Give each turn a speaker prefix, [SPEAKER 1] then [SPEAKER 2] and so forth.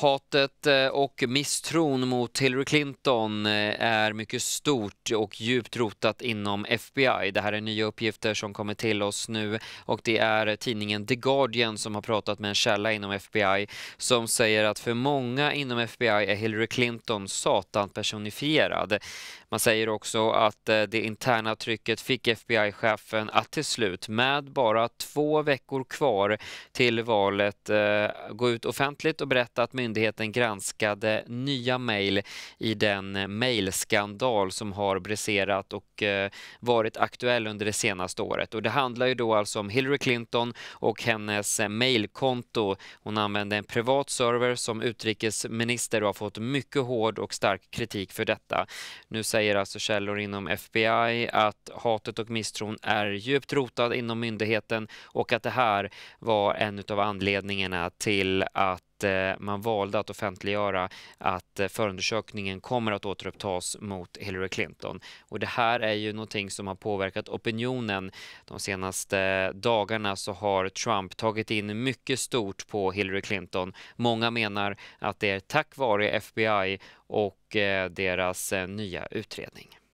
[SPEAKER 1] Hatet eh, och misstron mot Hillary Clinton eh, är mycket stort och djupt rotat inom FBI. Det här är nya uppgifter som kommer till oss nu och det är tidningen The Guardian som har pratat med en källa inom FBI som säger att för många inom FBI är Hillary Clinton satan personifierad. Man säger också att eh, det interna trycket fick FBI-chefen att till slut, med bara två veckor kvar till valet, gå ut offentligt och berätta att myndigheten granskade nya mejl i den mejlskandal som har briserat och eh, varit aktuell under det senaste året. Och det handlar ju då alltså om Hillary Clinton och hennes eh, mejlkonto. Hon använde en privat server som utrikesminister och har fått mycket hård och stark kritik för detta. Nu säger alltså källor inom FBI att hatet och misstron är djupt rotad inom myndigheten och att det här var en av anledningarna till att att eh, man valde att offentliggöra att eh, förundersökningen kommer att återupptas mot Hillary Clinton. Och det här är ju någonting som har påverkat opinionen. De senaste eh, dagarna så har Trump tagit in mycket stort på Hillary Clinton. Många menar att det är tack vare FBI och deras nya utredning.